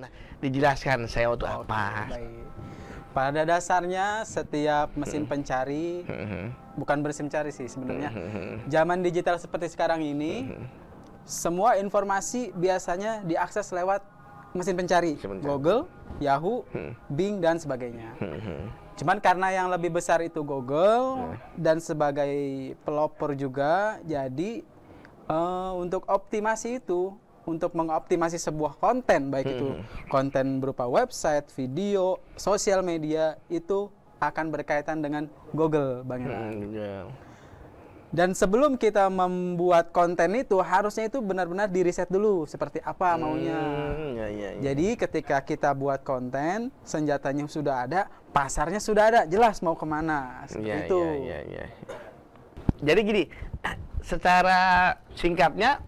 Nah, dijelaskan saya itu oh, apa. Pada dasarnya setiap mesin hmm. pencari hmm. bukan mesin pencari sih sebenarnya. Hmm, hmm, hmm. Zaman digital seperti sekarang ini hmm, hmm. semua informasi biasanya diakses lewat mesin pencari, Sementara. Google, Yahoo, hmm. Bing dan sebagainya. Hmm. Cuman karena yang lebih besar itu Google hmm. dan sebagai pelopor juga jadi uh, untuk optimasi itu untuk mengoptimasi sebuah konten baik hmm. itu konten berupa website, video, sosial media itu akan berkaitan dengan Google Bang Hmm, yeah. Dan sebelum kita membuat konten itu harusnya itu benar-benar diriset dulu seperti apa hmm, maunya. Yeah, yeah, yeah. Jadi ketika kita buat konten, senjatanya sudah ada, pasarnya sudah ada, jelas mau kemana seperti yeah, itu. Yeah, yeah, yeah. Jadi gini, secara singkatnya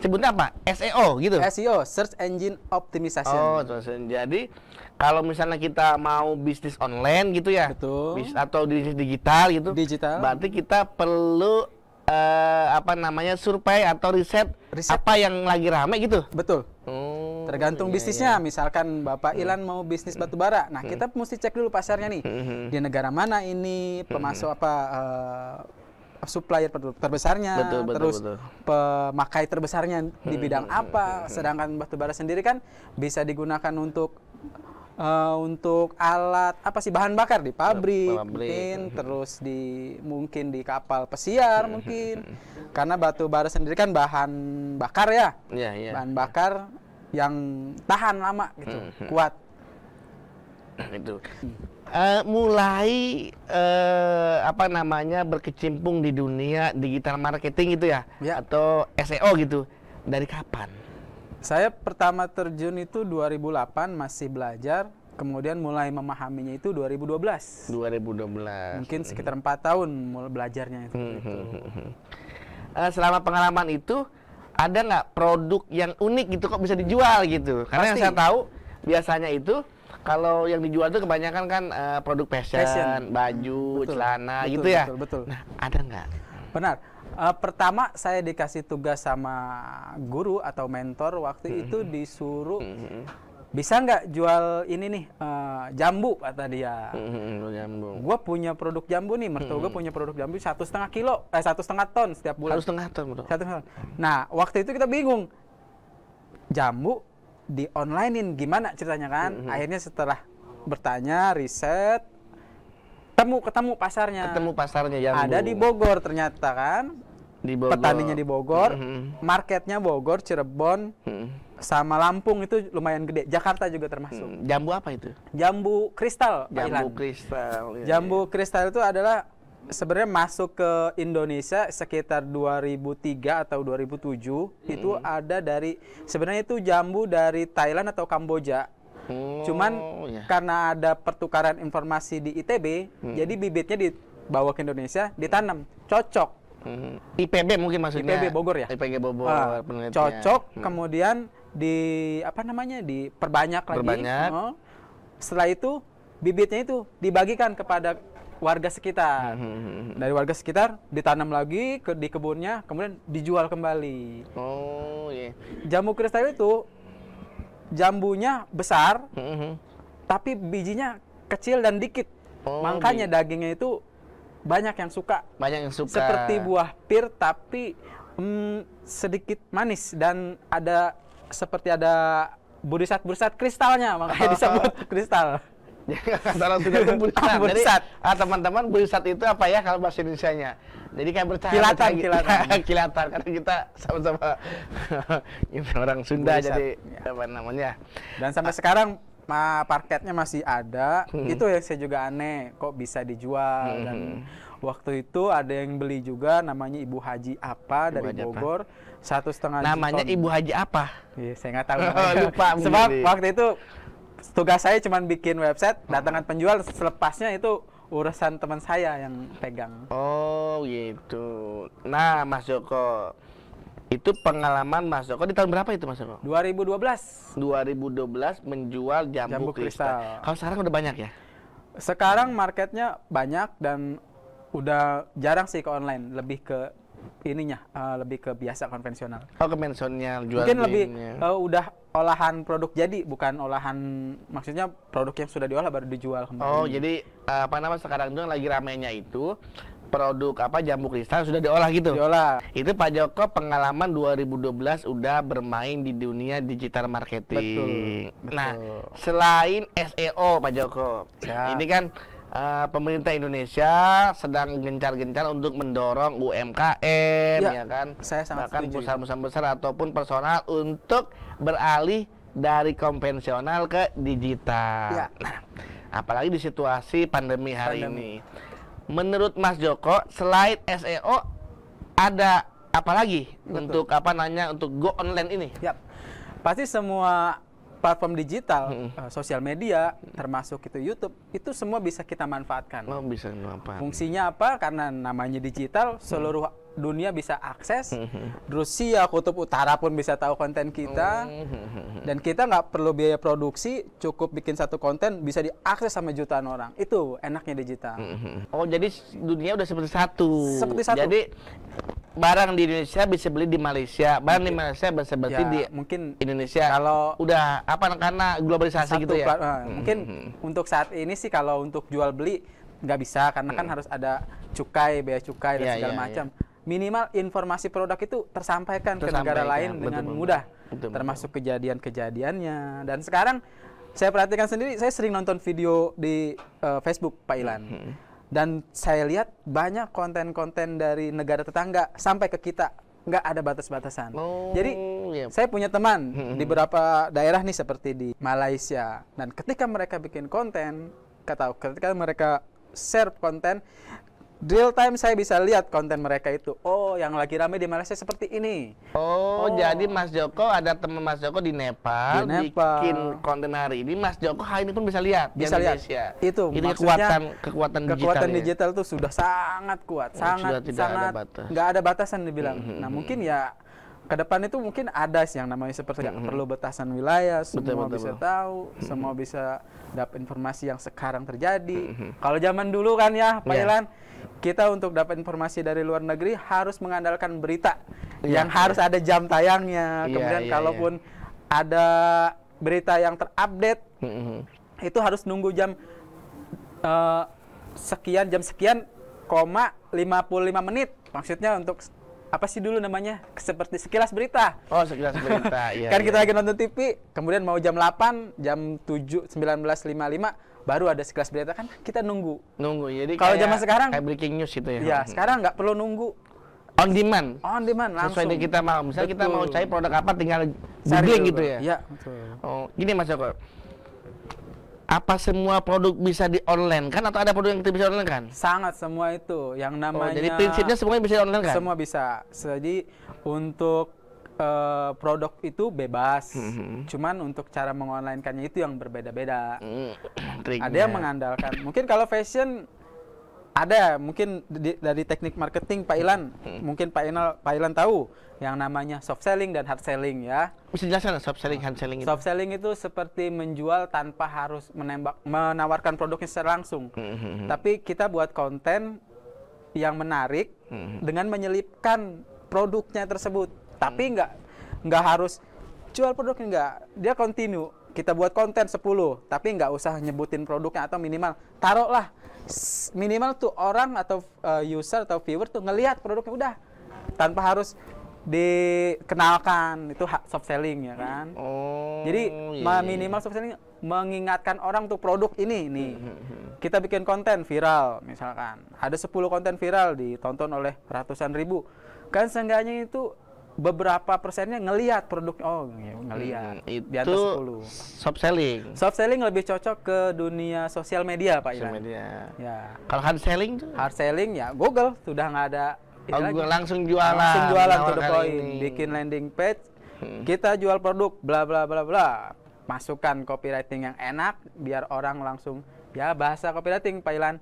sebutnya apa? SEO gitu. SEO, search engine optimization. Oh, jadi kalau misalnya kita mau bisnis online gitu ya. Betul. Bis, atau bisnis digital gitu. Digital. Berarti kita perlu uh, apa namanya survei atau riset, riset apa yang lagi rame gitu. Betul. Hmm, Tergantung iya, bisnisnya. Iya. Misalkan Bapak hmm. Ilan mau bisnis hmm. bara. Nah, hmm. kita mesti cek dulu pasarnya nih. Hmm. Di negara mana ini, pemasok apa uh, supplier terbesarnya, betul, betul, terus betul. pemakai terbesarnya di hmm. bidang apa. Sedangkan batu bara sendiri kan bisa digunakan untuk uh, untuk alat apa sih bahan bakar di pabrik, mungkin terus di mungkin di kapal pesiar hmm. mungkin karena batu bara sendiri kan bahan bakar ya, yeah, ya. Iya. bahan bakar yang tahan lama gitu, hmm. kuat gitu. Uh, mulai uh, apa namanya berkecimpung di dunia digital marketing gitu ya, ya. atau SEO gitu. Dari kapan? Saya pertama terjun itu 2008 masih belajar, kemudian mulai memahaminya itu 2012. 2012. Mungkin hmm. sekitar empat tahun mulai belajarnya itu. itu. Hmm, uh, hmm, eh, selama pengalaman itu ada nggak produk yang unik gitu kok bisa dijual gitu? Karena Pasti. yang saya tahu biasanya itu kalau yang dijual itu kebanyakan kan uh, produk fashion, fashion. baju, betul, celana betul, gitu ya. Betul, betul. Nah, ada nggak? Benar. Uh, pertama saya dikasih tugas sama guru atau mentor waktu mm -hmm. itu disuruh mm -hmm. bisa nggak jual ini nih uh, jambu kata dia. Mm -hmm, jambu. Gue punya produk jambu nih, mertua gue hmm. punya produk jambu satu setengah kilo, eh satu setengah ton setiap bulan. Satu setengah ton, bro. Satu setengah ton. Nah waktu itu kita bingung jambu di onlinein gimana ceritanya kan mm -hmm. akhirnya setelah bertanya riset temu ketemu pasarnya ketemu pasarnya yang ada di Bogor ternyata kan di Bogor. petaninya di Bogor mm -hmm. marketnya Bogor Cirebon mm sama Lampung itu lumayan gede Jakarta juga termasuk mm, jambu apa itu jambu kristal jambu kristal ya, jambu ya. kristal itu adalah sebenarnya masuk ke Indonesia sekitar 2003 atau 2007 hmm. itu ada dari sebenarnya itu jambu dari Thailand atau Kamboja. Oh, Cuman ya. karena ada pertukaran informasi di ITB, hmm. jadi bibitnya dibawa ke Indonesia, ditanam, cocok. Hmm. IPB mungkin maksudnya. IPB Bogor ya. IPB Bogor. Uh, cocok, hmm. kemudian di apa namanya diperbanyak lagi. Perbanyak. Uh, Setelah itu bibitnya itu dibagikan kepada warga sekitar. Hmm, hmm, hmm, hmm. Dari warga sekitar ditanam lagi ke di kebunnya, kemudian dijual kembali. Oh, iya. Yeah. Jambu kristal itu jambunya besar, hmm. tapi bijinya kecil dan dikit. Oh, Makanya yeah. dagingnya itu banyak yang suka. Banyak yang suka. Seperti buah pir tapi mm, sedikit manis dan ada seperti ada burisat-burisat kristalnya makanya disebut kristal. Salah sudah itu bursat. Jadi ah, teman-teman bursat itu apa ya kalau bahasa Indonesia-nya? Jadi kayak bercahaya. Kilatan, gitu. kilatan. kilatan karena kita sama-sama orang Sunda bursat. jadi ya. apa namanya. Dan sampai ah. sekarang ma parketnya masih ada. Hmm. Itu yang saya juga aneh kok bisa dijual hmm. dan waktu itu ada yang beli juga namanya Ibu Haji apa Ibu dari Haji Bogor apa? satu setengah namanya Ibu Haji apa? Iya saya nggak tahu. Oh, lupa. Sebab waktu itu tugas saya cuma bikin website, hmm. datangan penjual selepasnya itu urusan teman saya yang pegang. Oh gitu. Nah Mas Joko, itu pengalaman Mas Joko di tahun berapa itu Mas Joko? 2012. 2012 menjual jambu, jambu kristal. kristal. Kalau sekarang udah banyak ya? Sekarang marketnya banyak dan udah jarang sih ke online, lebih ke ininya uh, lebih ke biasa konvensional. Oh konvensional jual Mungkin lebih uh, udah olahan produk jadi bukan olahan maksudnya produk yang sudah diolah baru dijual kemarin. Oh jadi uh, apa namanya sekarang juga lagi ramenya itu produk apa jambu kristal sudah diolah gitu. Diolah. Itu Pak Joko pengalaman 2012 udah bermain di dunia digital marketing. Betul. Nah, betul. Nah, selain SEO Pak Joko. Ya. Ini kan Eh, pemerintah Indonesia sedang gencar-gencar untuk mendorong UMKM ya, ya kan saya sangat bahkan perusahaan-perusahaan besar ataupun personal untuk beralih dari konvensional ke digital. Ya. Nah, apalagi di situasi pandemi hari pandemi. ini. Menurut Mas Joko, selain SEO ada apa lagi Betul. untuk apa nanya untuk go online ini? Ya. Pasti semua platform digital, -hmm. sosial media, termasuk itu YouTube, itu semua bisa kita manfaatkan. Oh, bisa manfaatkan. Fungsinya apa? Karena namanya digital, hmm. seluruh hmm dunia bisa akses hmm, hmm. Rusia kutub utara pun bisa tahu konten kita hmm, dan kita nggak perlu biaya produksi cukup bikin satu konten bisa diakses sama jutaan orang itu enaknya digital oh jadi dunia udah seperti satu seperti satu jadi barang di Indonesia bisa beli di Malaysia, barang di iya. Malaysia bisa beli ya, di mungkin Indonesia. Kalau udah apa karena globalisasi gitu ya. Uh, mungkin untuk saat ini sih kalau untuk jual beli nggak bisa karena kan harus ada cukai, biaya cukai dan yeah, segala yeah, iya. macam. Yeah minimal informasi produk itu tersampaikan, tersampaikan ke negara lain betul, dengan betul, mudah betul, termasuk kejadian-kejadiannya dan sekarang saya perhatikan sendiri saya sering nonton video di uh, Facebook Pak Ilan hmm, hmm. dan saya lihat banyak konten-konten dari negara tetangga sampai ke kita nggak ada batas-batasan. Oh, Jadi yep. Iya. saya punya teman hmm, hmm, hmm. di beberapa daerah nih seperti di Malaysia dan ketika mereka bikin konten, kata ketika mereka share konten real time saya bisa lihat konten mereka itu. Oh, yang lagi rame di Malaysia seperti ini. Oh, oh. jadi Mas Joko ada teman Mas Joko di Nepal, di Nepal bikin konten hari ini. Mas Joko hari ini pun bisa lihat bisa di Indonesia. Lihat. Itu ini kekuatan kekuatan digital. Kekuatan ya. digital itu sudah sangat kuat, sangat sudah tidak sangat nggak ada, ada batasan dibilang. Mm -hmm. Nah, mm-hmm. mungkin ya ke depan itu mungkin ada sih yang namanya seperti mm -hmm. perlu batasan wilayah semua betul, betul, bisa betul. tahu mm -hmm. semua bisa dapat informasi yang sekarang terjadi mm -hmm. kalau zaman dulu kan ya Pak yeah. Ilan kita untuk dapat informasi dari luar negeri harus mengandalkan berita yeah. yang yeah. harus ada jam tayangnya yeah, iya, kemudian yeah, kalaupun yeah. ada berita yang terupdate mm -hmm. itu harus nunggu jam uh, sekian jam sekian koma 55 menit maksudnya untuk apa sih dulu namanya seperti sekilas berita. Oh, sekilas berita. Iya. kan iya. kita lagi nonton TV, kemudian mau jam 8, jam 7, 19.55 baru ada sekilas berita kan kita nunggu. Nunggu. Jadi kalau zaman sekarang kayak breaking news gitu ya. Iya, hmm. sekarang nggak perlu nunggu. On demand. On demand langsung. Sesuai kita mau. Misalnya betul. kita mau cari produk apa tinggal googling gitu ya. Iya, betul. Oh, gini Mas Joko apa semua produk bisa di online kan atau ada produk yang tidak bisa online kan? Sangat semua itu yang oh, namanya. Oh, jadi prinsipnya semuanya bisa online kan? Semua bisa. Jadi untuk uh, produk itu bebas, mm -hmm. cuman untuk cara mengonlinekannya itu yang berbeda-beda. Mm, ada yang mengandalkan. Mungkin kalau fashion ada mungkin di, dari teknik marketing Pak Ilan hmm. mungkin Pak Ilan Pak Ilan tahu yang namanya soft selling dan hard selling ya bisa jelaskan soft selling hard selling itu soft selling itu seperti menjual tanpa harus menembak menawarkan produknya secara langsung hmm. hmm, hmm. tapi kita buat konten yang menarik hmm. hmm dengan menyelipkan produknya tersebut tapi nggak nggak harus jual produknya nggak dia continue kita buat konten 10 tapi nggak usah nyebutin produknya atau minimal taruhlah minimal tuh orang atau uh, user atau viewer tuh ngelihat produknya udah tanpa harus dikenalkan itu hak soft selling ya kan. Oh. Jadi iya, iya, iya. minimal soft selling mengingatkan orang tuh produk ini nih. Hmm, hmm, hmm. Kita bikin konten viral misalkan. Ada 10 konten viral ditonton oleh ratusan ribu. Kan seenggaknya itu beberapa persennya ngelihat produk, oh ngelihat hmm, di atas 10 soft selling soft selling lebih cocok ke dunia sosial media pak sosial media ya kalau hard selling tuh? hard selling ya Google sudah nggak ada oh, Google langsung jualan langsung jualan to the point bikin landing page hmm. kita jual produk bla bla bla bla masukkan copywriting yang enak biar orang langsung ya bahasa copywriting Pak Ilan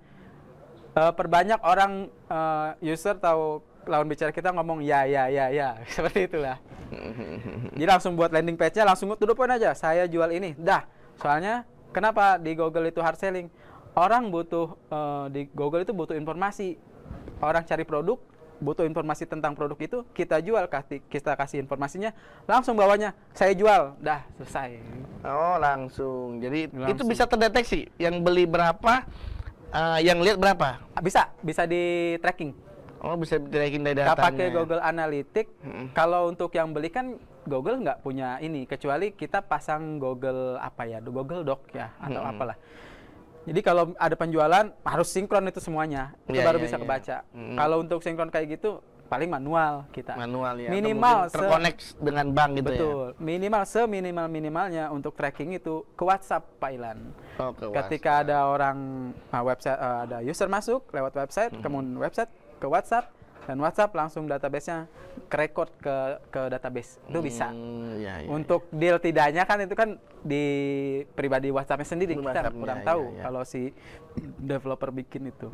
uh, perbanyak orang uh, user tahu lawan bicara kita ngomong ya ya ya ya seperti itulah jadi langsung buat landing page-nya langsung to aja saya jual ini dah soalnya kenapa di Google itu hard selling orang butuh uh, di Google itu butuh informasi orang cari produk butuh informasi tentang produk itu kita jual kita kasih informasinya langsung bawahnya saya jual dah selesai oh langsung jadi langsung. itu bisa terdeteksi yang beli berapa uh, yang lihat berapa bisa bisa di tracking Oh bisa tracking dari datanya. pakai ya? Google Analytics. Hmm. Kalau untuk yang beli kan Google nggak punya ini kecuali kita pasang Google apa ya Google Doc ya atau hmm. apalah. Jadi kalau ada penjualan harus sinkron itu semuanya itu yeah, baru yeah, bisa yeah. kebaca. Hmm. Kalau untuk sinkron kayak gitu paling manual kita. Manual ya. Minimal terkonek dengan bank gitu betul, ya. Betul. Minimal seminimal minimalnya untuk tracking itu ke WhatsApp Pailan. Oh, ke Ketika WhatsApp. ada orang uh, website uh, ada user masuk lewat website, hmm. kemudian website ke WhatsApp dan WhatsApp langsung databasenya ke record ke ke database itu hmm, bisa ya, ya, untuk ya. deal tidaknya kan itu kan di pribadi WhatsAppnya sendiri WhatsApp kita kurang ya, tahu ya, ya. kalau si developer bikin itu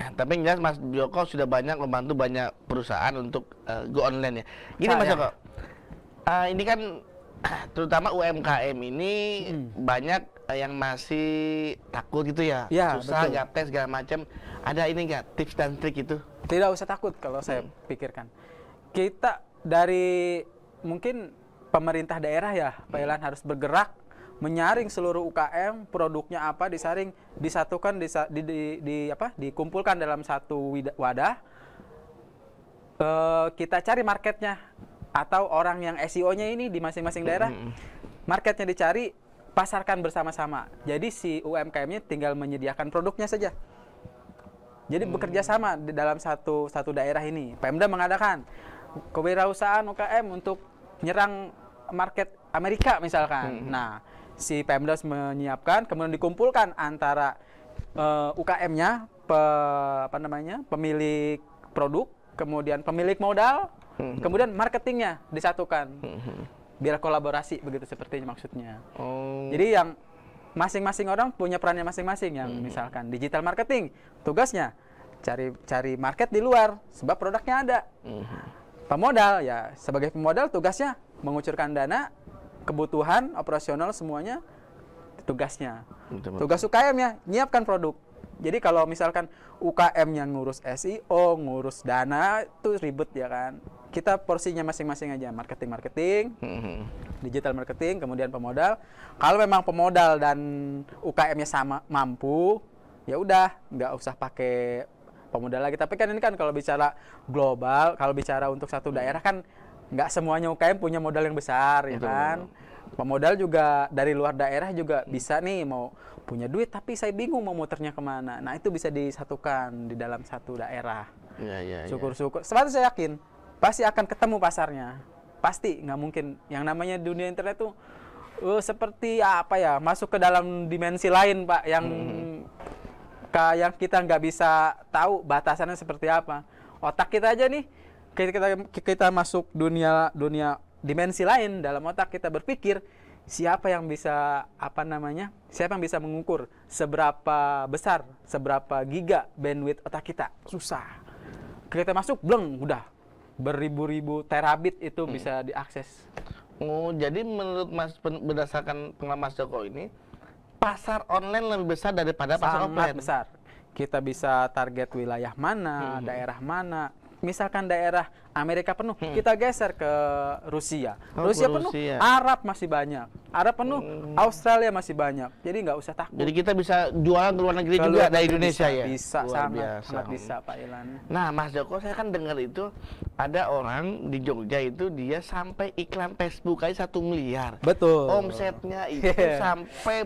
eh, tapi Mas Joko sudah banyak membantu banyak perusahaan untuk uh, go online ya gini Mas Joko uh, ini kan terutama UMKM ini hmm. banyak Eh, yang masih takut gitu ya, ya susah betul. segala macam, ada ini nggak tips dan trik itu? Tidak usah takut kalau hmm. saya pikirkan. Kita dari mungkin pemerintah daerah ya, Pak Ilhan harus bergerak menyaring seluruh UKM produknya apa disaring disatukan disa, di, di, di apa dikumpulkan dalam satu wadah e, kita cari marketnya atau orang yang SEO-nya ini di masing-masing daerah hmm. marketnya dicari pasarkan bersama-sama. Jadi si UMKM-nya tinggal menyediakan produknya saja. Jadi hmm. bekerja sama di dalam satu satu daerah ini. Pemda mengadakan kewirausahaan UKM untuk menyerang market Amerika misalkan. Hmm. Nah, si Pemda menyiapkan kemudian dikumpulkan antara uh, eh, UKM-nya pe, apa namanya? pemilik produk, kemudian pemilik modal, hmm. kemudian marketingnya disatukan. Hmm biar kolaborasi begitu sepertinya maksudnya. Oh. Jadi yang masing-masing orang punya perannya masing-masing yang hmm. misalkan digital marketing tugasnya cari cari market di luar sebab produknya ada. Hmm. Pemodal ya sebagai pemodal tugasnya mengucurkan dana, kebutuhan operasional semuanya tugasnya. Tugas UKM ya nyiapkan produk. Jadi kalau misalkan UKM yang ngurus SEO, ngurus dana itu ribet ya kan kita porsinya masing-masing aja marketing marketing hmm. digital marketing kemudian pemodal kalau memang pemodal dan UKM-nya sama mampu ya udah nggak usah pakai pemodal lagi tapi kan ini kan kalau bicara global kalau bicara untuk satu mm-hmm. daerah kan nggak semuanya UKM punya modal yang besar ya betul, kan pemodal juga dari luar daerah juga mm. bisa nih mau punya duit tapi saya bingung mau muternya kemana nah itu bisa disatukan di dalam satu daerah ya, ya, syukur-syukur ya. saya yakin pasti akan ketemu pasarnya pasti nggak mungkin yang namanya dunia internet tuh uh, seperti apa ya masuk ke dalam dimensi lain pak yang hmm. kayak kita nggak bisa tahu batasannya seperti apa otak kita aja nih kita kita, kita masuk dunia dunia dimensi lain dalam otak kita berpikir siapa yang bisa apa namanya siapa yang bisa mengukur seberapa besar seberapa giga bandwidth otak kita susah kita masuk bleng udah beribu-ribu terabit itu hmm. bisa diakses. Oh, jadi menurut Mas berdasarkan pengalaman Mas Joko ini pasar online lebih besar daripada pasar Sangat offline. besar. Kita bisa target wilayah mana, hmm. daerah mana misalkan daerah Amerika penuh, hmm. kita geser ke Rusia. Oh, Rusia penuh, Rusia. Arab masih banyak. Arab penuh, hmm. Australia masih banyak. Jadi nggak usah takut. Jadi kita bisa jualan ke luar negeri ke juga dari Indonesia bisa, ya. Bisa, luar sangat, biasa. sangat bisa Pak Ilan. Nah, Mas Joko, saya kan dengar itu ada orang di Jogja itu dia sampai iklan Facebook aja satu miliar. Betul. Omsetnya itu iya. sampai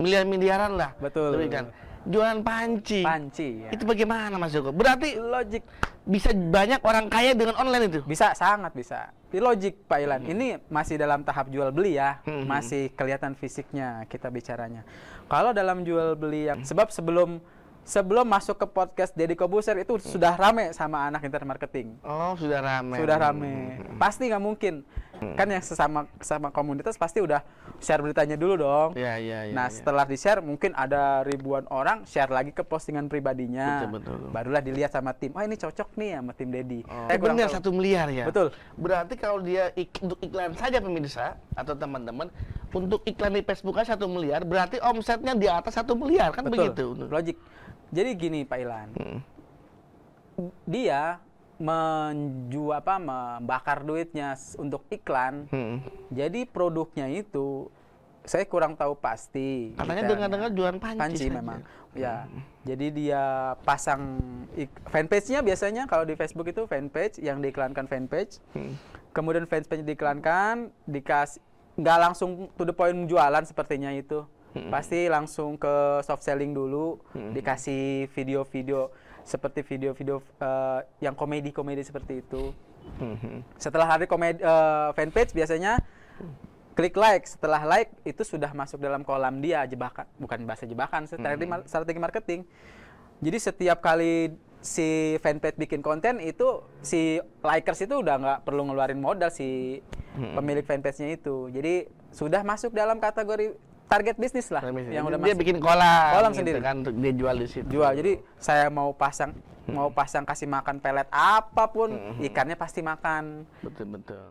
miliar-miliaran lah. Betul. kan? jualan panci. Panci. Ya. Itu bagaimana Mas Joko? Berarti logik bisa banyak orang kaya dengan online itu? Bisa, sangat bisa. Di logik Pak Ilan, hmm. ini masih dalam tahap jual beli ya, hmm. hmm masih hmm. kelihatan fisiknya kita bicaranya. Kalau dalam jual beli yang hmm. sebab sebelum sebelum masuk ke podcast Deddy Kobuser itu sudah rame sama anak internet marketing. Oh, sudah rame. Sudah rame. Pasti nggak mungkin Hmm. Kan yang sesama sama komunitas pasti udah share beritanya dulu dong. Iya, iya, Ya, Nah, ya. setelah di-share mungkin ada ribuan orang share lagi ke postingan pribadinya. Betul, betul. Barulah dilihat sama tim. Oh, ini cocok nih sama tim Dedi. Oh. Eh, eh benar satu miliar ya. Betul. Berarti kalau dia ik untuk iklan saja pemirsa atau teman-teman untuk iklan di Facebooknya satu miliar, berarti omsetnya di atas satu miliar kan betul. begitu. Logik. Jadi gini Pak Ilan. Hmm. Dia menjual apa membakar duitnya untuk iklan. Hmm. Jadi produknya itu saya kurang tahu pasti. Katanya dengar-dengar jualan panci. Panci saja. memang. Ya. Hmm. Jadi dia pasang fanpage-nya biasanya kalau di Facebook itu fanpage yang diiklankan fanpage. Hmm. Kemudian fanpage diiklankan, dikasih nggak langsung to the point jualan sepertinya itu. Hmm. Pasti langsung ke soft selling dulu, hmm. dikasih video-video seperti video-video uh, yang komedi-komedi seperti itu. Mm-hmm. Setelah hari komedi uh, fanpage biasanya klik like. Setelah like itu sudah masuk dalam kolam dia jebakan, bukan bahasa jebakan, mhm. strategi, mm-hmm. strategi marketing. Jadi setiap kali si fanpage bikin konten itu si likers itu udah nggak perlu ngeluarin modal si mhm. pemilik fanpage-nya itu. Jadi sudah masuk dalam kategori target bisnis lah target bisnis. yang udah dia masih. bikin kolam kolam gitu sendiri kan dia jual di situ jual jadi saya mau pasang mau hmm. pasang kasih makan pelet apapun hmm. ikannya pasti makan betul betul